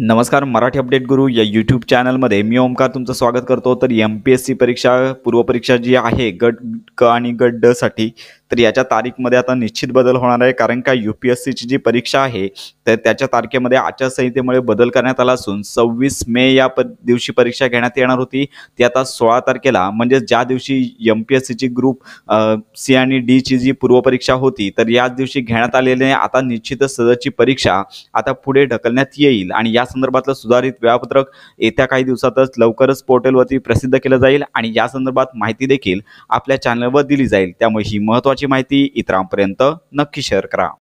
नमस्कार मराठी अपडेट गुरु या यूट्यूब चॅनलमध्ये मी ओमकार तुमचं स्वागत करतो तर एम पी एस सी परीक्षा पूर्वपरीक्षा जी आहे गट क आणि गट ड साठी तर याच्या तारीखमध्ये आता निश्चित बदल होणार आहे कारण का यू पी एस सीची जी परीक्षा आहे तर त्याच्या तारखेमध्ये आचारसंहितेमुळे बदल करण्यात आला असून सव्वीस मे या प दिवशी परीक्षा घेण्यात येणार होती ती आता सोळा तारखेला म्हणजेच ज्या दिवशी एम पी एस सीची ग्रुप सी आणि डीची जी पूर्वपरीक्षा होती तर याच दिवशी घेण्यात आलेली आता निश्चितच सदरची परीक्षा आता पुढे ढकलण्यात येईल आणि या या संदर्भातलं सुधारित वेळापत्रक येत्या काही दिवसातच लवकरच पोर्टलवरती प्रसिद्ध केलं जाईल आणि या संदर्भात माहिती देखील आपल्या चॅनलवर दिली जाईल त्यामुळे ही महत्वाची माहिती इतरांपर्यंत नक्की शेअर करा